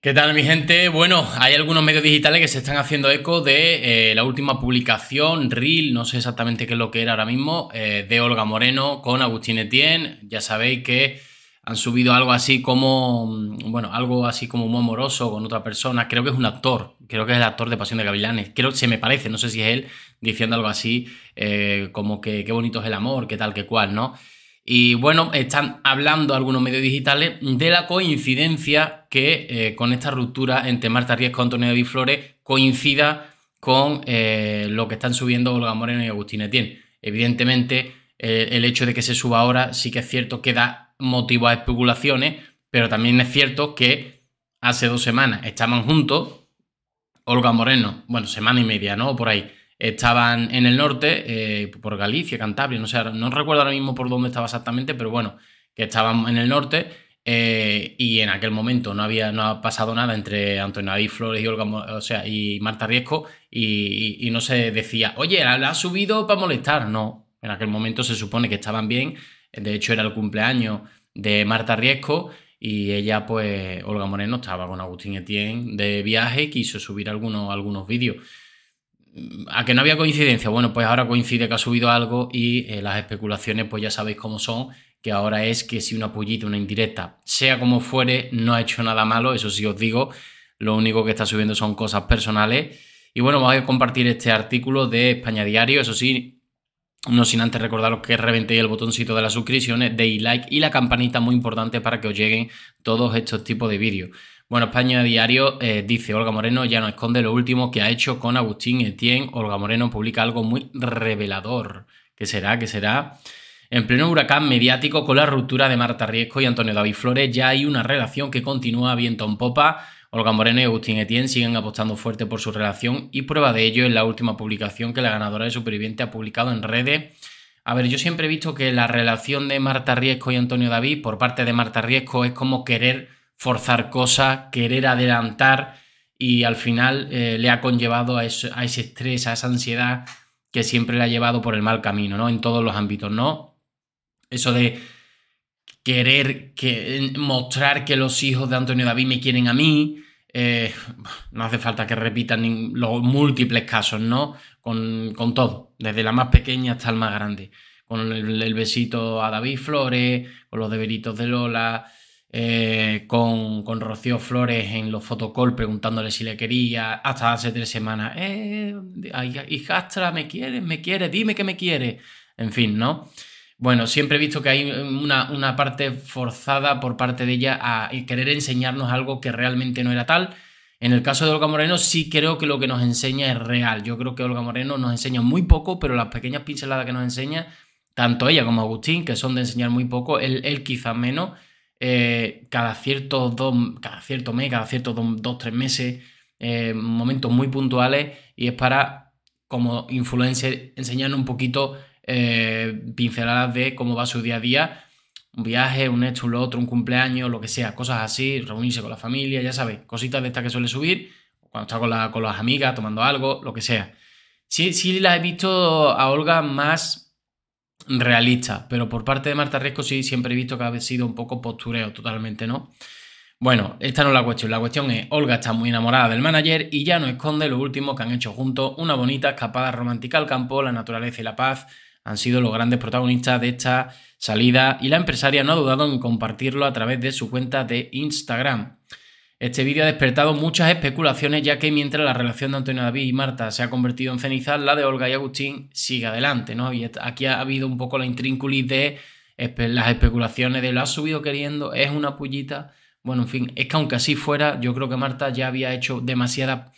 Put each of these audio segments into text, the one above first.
¿Qué tal mi gente? Bueno, hay algunos medios digitales que se están haciendo eco de eh, la última publicación, Reel, no sé exactamente qué es lo que era ahora mismo, eh, de Olga Moreno con Agustín Etienne. Ya sabéis que han subido algo así como, mm, bueno, algo así como muy amoroso con otra persona. Creo que es un actor, creo que es el actor de Pasión de Gavilanes. Creo que se me parece, no sé si es él, diciendo algo así eh, como que qué bonito es el amor, qué tal, qué cual, ¿no? Y bueno, están hablando algunos medios digitales de la coincidencia que eh, con esta ruptura entre Marta Riesco y Antonio Di Flores coincida con eh, lo que están subiendo Olga Moreno y Agustín Etienne. Evidentemente, el hecho de que se suba ahora sí que es cierto que da motivo a especulaciones, pero también es cierto que hace dos semanas estaban juntos, Olga Moreno, bueno, semana y media, ¿no? Por ahí estaban en el norte, eh, por Galicia, Cantabria, no sé, no recuerdo ahora mismo por dónde estaba exactamente, pero bueno, que estaban en el norte eh, y en aquel momento no había no ha pasado nada entre Antonio David Flores y Olga, o sea, y Marta Riesco y, no se decía, oye, la ha subido para molestar, no, en aquel momento se supone que estaban bien, de hecho era el cumpleaños de Marta Riesco y ella, pues, Olga Moreno estaba con Agustín Etienne de viaje y quiso subir algunos, algunos vídeos a que no había coincidencia, bueno, pues ahora coincide que ha subido algo y eh, las especulaciones, pues ya sabéis cómo son, que ahora es que si una pollita una indirecta, sea como fuere, no ha hecho nada malo, eso sí os digo, lo único que está subiendo son cosas personales. Y bueno, vamos a compartir este artículo de España Diario, eso sí, no sin antes recordaros que reventéis el botoncito de las suscripciones, deis like y la campanita muy importante para que os lleguen todos estos tipos de vídeos. Bueno, España Diario eh, dice, Olga Moreno ya no esconde lo último que ha hecho con Agustín Etienne. Olga Moreno publica algo muy revelador. ¿Qué será? ¿Qué será? En pleno huracán mediático con la ruptura de Marta Riesco y Antonio David Flores ya hay una relación que continúa viento en popa. Olga Moreno y Agustín Etienne siguen apostando fuerte por su relación y prueba de ello es la última publicación que la ganadora de Superviviente ha publicado en redes. A ver, yo siempre he visto que la relación de Marta Riesco y Antonio David por parte de Marta Riesco es como querer forzar cosas, querer adelantar y al final eh, le ha conllevado a, ese estrés, a esa ansiedad que siempre le ha llevado por el mal camino, ¿no? En todos los ámbitos, ¿no? Eso de querer que, mostrar que los hijos de Antonio David me quieren a mí, eh, no hace falta que repitan los múltiples casos, ¿no? Con, todo, desde la más pequeña hasta el más grande. Con el, el besito a David Flores, con los deberitos de Lola, eh, con, Rocío Flores en los fotocall preguntándole si le quería, hasta hace tres semanas, eh, hijastra, me quiere me quiere dime que me quiere en fin, ¿no? Bueno, siempre he visto que hay una, una parte forzada por parte de ella a querer enseñarnos algo que realmente no era tal. En el caso de Olga Moreno sí creo que lo que nos enseña es real. Yo creo que Olga Moreno nos enseña muy poco, pero las pequeñas pinceladas que nos enseña, tanto ella como Agustín, que son de enseñar muy poco, él quizás menos, eh, cada cierto dos, cada cierto mes, cada cierto dos, tres meses, eh, momentos muy puntuales y es para, como influencer, enseñarnos un poquito eh, pinceladas de cómo va su día a día, un viaje, un hecho, lo otro, un cumpleaños, lo que sea, cosas así, reunirse con la familia, ya sabes cositas de estas que suele subir, cuando está con, la, con las amigas, tomando algo, lo que sea. Sí, sí las he visto a Olga más realista, pero por parte de Marta Riesco sí siempre he visto que ha sido un poco postureo totalmente, ¿no? Bueno, esta no es la cuestión, la cuestión es Olga está muy enamorada del manager y ya no esconde lo último que han hecho juntos, una bonita escapada romántica al campo, la naturaleza y la paz han sido los grandes protagonistas de esta salida y la empresaria no ha dudado en compartirlo a través de su cuenta de Instagram. Este vídeo ha despertado muchas especulaciones ya que mientras la relación de Antonio David y Marta se ha convertido en cenizal, la de Olga y Agustín sigue adelante, ¿no? aquí ha habido un poco la intrínculis de las especulaciones de lo ha subido queriendo, es una pullita. Bueno, en fin, es que aunque así fuera, yo creo que Marta ya había hecho demasiadas,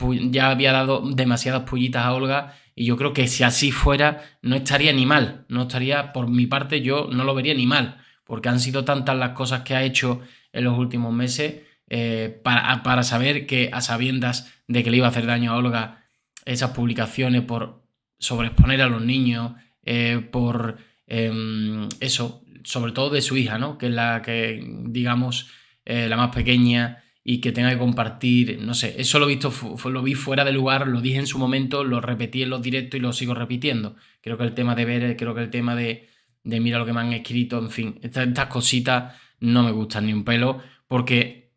ya había dado demasiadas pullitas a Olga y yo creo que si así fuera no estaría ni mal, no estaría, por mi parte yo no lo vería ni mal, porque han sido tantas las cosas que ha hecho en los últimos meses eh, para, para, saber que a sabiendas de que le iba a hacer daño a Olga esas publicaciones por sobreexponer a los niños, eh, por em, eso, sobre todo de su hija, ¿no? Que es la que, digamos, eh, la más pequeña y que tenga que compartir, no sé, eso lo, visto, lo vi fuera de lugar, lo dije en su momento, lo repetí en los directos y lo sigo repitiendo. Creo que el tema de ver, creo que el tema de, de mira lo que me han escrito, en fin, estas cositas no me gustan ni un pelo, porque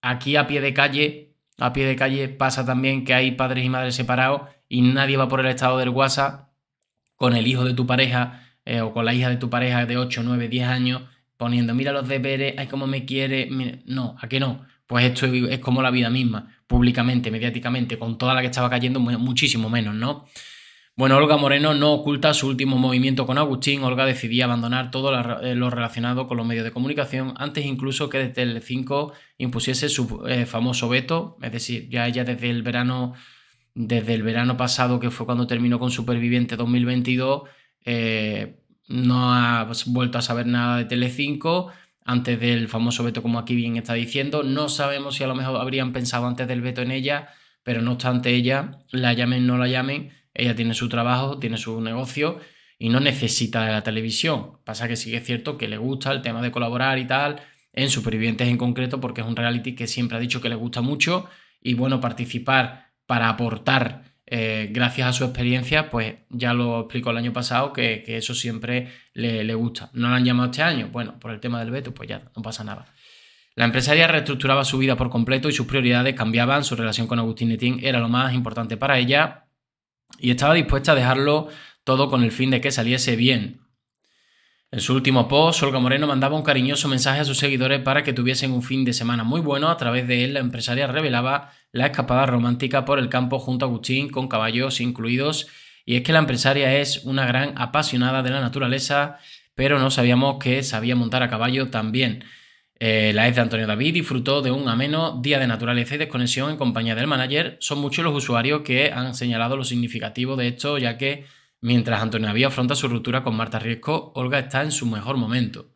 Aquí a pie de calle, a pie de calle pasa también que hay padres y madres separados y nadie va por el estado del WhatsApp con el hijo de tu pareja eh, o con la hija de tu pareja de 8, 9, 10 años poniendo, mira los deberes, ay, como me quiere, no, ¿a qué no? Pues esto es como la vida misma, públicamente, mediáticamente, con toda la que estaba cayendo, muchísimo menos, ¿no? Bueno, Olga Moreno no oculta su último movimiento con Agustín. Olga decidía abandonar todo eh, lo relacionado con los medios de comunicación antes incluso que desde el 5 impusiese su eh, famoso veto. Es decir, ya ella desde el verano, desde el verano pasado, que fue cuando terminó con Superviviente 2022, eh, no ha vuelto a saber nada de Telecinco antes del famoso veto, como aquí bien está diciendo. No sabemos si a lo mejor habrían pensado antes del veto en ella, pero no obstante ella, la llamen o no la llamen ella tiene su trabajo, tiene su negocio y no necesita de la televisión. Pasa que sí que es cierto que le gusta el tema de colaborar y tal, en Supervivientes en concreto, porque es un reality que siempre ha dicho que le gusta mucho y bueno, participar para aportar eh, gracias a su experiencia, pues ya lo explicó el año pasado que, eso siempre le, le, gusta. ¿No la han llamado este año? Bueno, por el tema del veto, pues ya no pasa nada. La empresaria reestructuraba su vida por completo y sus prioridades cambiaban. Su relación con Agustín Netín era lo más importante para ella, y estaba dispuesta a dejarlo todo con el fin de que saliese bien. En su último post, Olga Moreno mandaba un cariñoso mensaje a sus seguidores para que tuviesen un fin de semana muy bueno. A través de él, la empresaria revelaba la escapada romántica por el campo junto a Agustín, con caballos incluidos. Y es que la empresaria es una gran apasionada de la naturaleza, pero no sabíamos que sabía montar a caballo también. Eh, la ex de Antonio David disfrutó de un ameno día de naturaleza y desconexión en compañía del manager. Son muchos los usuarios que han señalado lo significativo de esto, ya que mientras Antonio David afronta su ruptura con Marta Riesco, Olga está en su mejor momento.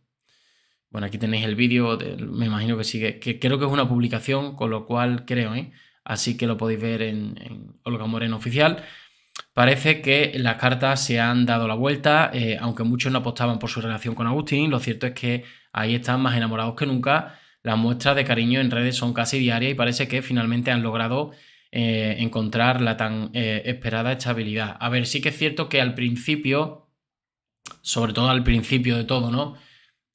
Bueno, aquí tenéis el vídeo, me imagino que sigue, que creo que es una publicación, con lo cual creo, ¿eh? así que lo podéis ver en, Olga Moreno Oficial. Parece que las cartas se han dado la vuelta, eh, aunque muchos no apostaban por su relación con Agustín, lo cierto es que Ahí están más enamorados que nunca. Las muestras de cariño en redes son casi diarias y parece que finalmente han logrado eh, encontrar la tan eh, esperada estabilidad. A ver, sí que es cierto que al principio, sobre todo al principio de todo, ¿no?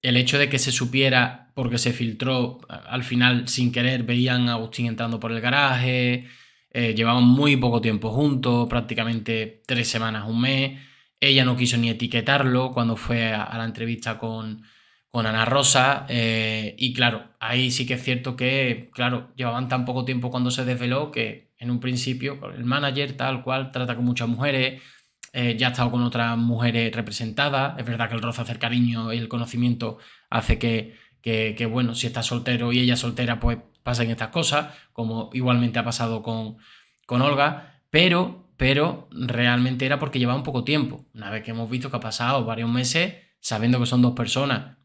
El hecho de que se supiera, porque se filtró al final sin querer, veían a Agustín entrando por el garaje, eh, llevaban muy poco tiempo juntos, prácticamente tres semanas, un mes. Ella no quiso ni etiquetarlo cuando fue a la entrevista con, con Ana Rosa. Eh, y claro, ahí sí que es cierto que, claro, llevaban tan poco tiempo cuando se desveló que en un principio el manager tal cual trata con muchas mujeres, eh, ya ha estado con otras mujeres representadas. Es verdad que el roce hace el cariño y el conocimiento hace que, que, bueno, si está soltero y ella soltera, pues pasen estas cosas, como igualmente ha pasado con, con Olga. Pero, pero realmente era porque llevaba un poco tiempo. Una vez que hemos visto que ha pasado varios meses, sabiendo que son dos personas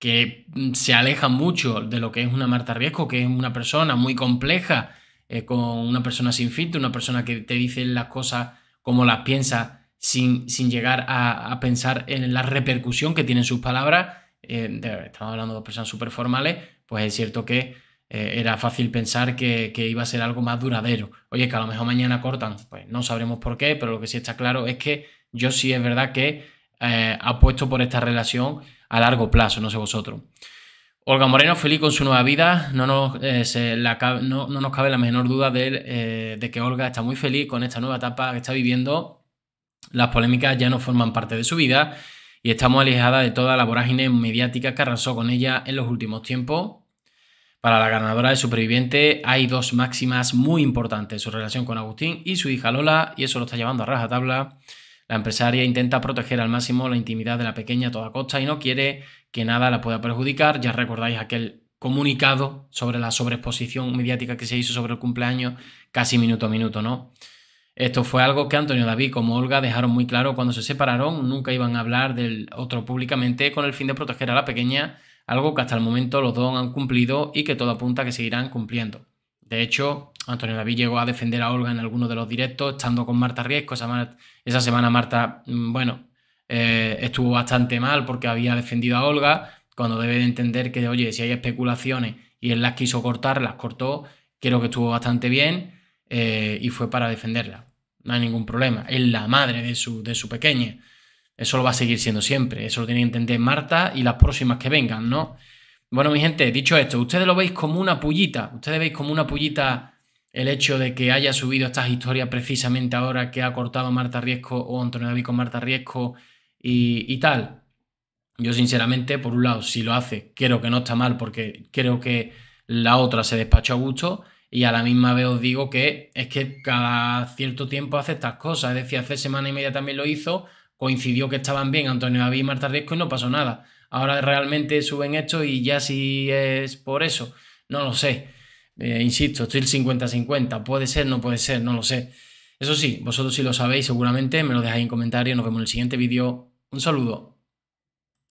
que mm, se aleja mucho de lo que es una Marta Riesco, que es una persona muy compleja, eh, con una persona sin filtro, una persona que te dice las cosas como las piensa sin, llegar a, pensar en la repercusión que tienen sus palabras. Eh, estamos hablando de personas súper formales, pues es cierto que eh, era fácil pensar que, iba a ser algo más duradero. Oye, que a lo mejor mañana cortan, pues no sabremos por qué, pero lo que sí está claro es que yo sí es verdad que apuesto por esta relación a largo plazo, no sé vosotros. Olga Moreno, feliz con su nueva vida. No nos, eh, no, nos cabe la menor duda eh, de, que Olga está muy feliz con esta nueva etapa que está viviendo. Las polémicas ya no forman parte de su vida y estamos alejadas de toda la vorágine mediática que arrasó con ella en los últimos tiempos. Para la ganadora de Superviviente hay dos máximas muy importantes, su relación con Agustín y su hija Lola, y eso lo está llevando a rajatabla. tabla la empresaria intenta proteger al máximo la intimidad de la pequeña a toda costa y no quiere que nada la pueda perjudicar. Ya recordáis aquel comunicado sobre la sobreexposición mediática que se hizo sobre el cumpleaños casi minuto a minuto, ¿no? Esto fue algo que Antonio David como Olga dejaron muy claro cuando se separaron, nunca iban a hablar del otro públicamente con el fin de proteger a la pequeña, algo que hasta el momento los dos han cumplido y que todo apunta a que seguirán cumpliendo. De hecho, Antonio David llegó a defender a Olga en alguno de los directos, estando con Marta Riesco. Esa, semana Marta, mm, bueno, eh, estuvo bastante mal porque había defendido a Olga, cuando debe de entender que, oye, si hay especulaciones y él las quiso cortar, las cortó, creo que estuvo bastante bien eh, y fue para defenderla. No hay ningún problema. Es la madre de su, de su pequeña. Eso lo va a seguir siendo siempre. Eso lo tiene que entender Marta y las próximas que vengan, ¿no? Bueno, mi gente, dicho esto, ustedes lo veis como una pullita. Ustedes veis como una pullita el hecho de que haya subido estas historias precisamente ahora que ha cortado Marta Riesco o Antonio David con Marta Riesco y, tal. Yo sinceramente, por un lado, si lo hace, creo que no está mal porque creo que la otra se despachó a gusto y a la misma vez os digo que es que cada cierto tiempo hace estas cosas. Es decir, hace semana y media también lo hizo, coincidió que estaban bien Antonio David y Marta Riesco y no pasó nada. Ahora realmente suben esto y ya si es por eso, no lo sé. Eh, insisto, estoy el 50-50, puede ser, no puede ser, no lo sé. Eso sí, vosotros si lo sabéis seguramente me lo dejáis en comentarios, nos vemos en el siguiente vídeo. Un saludo.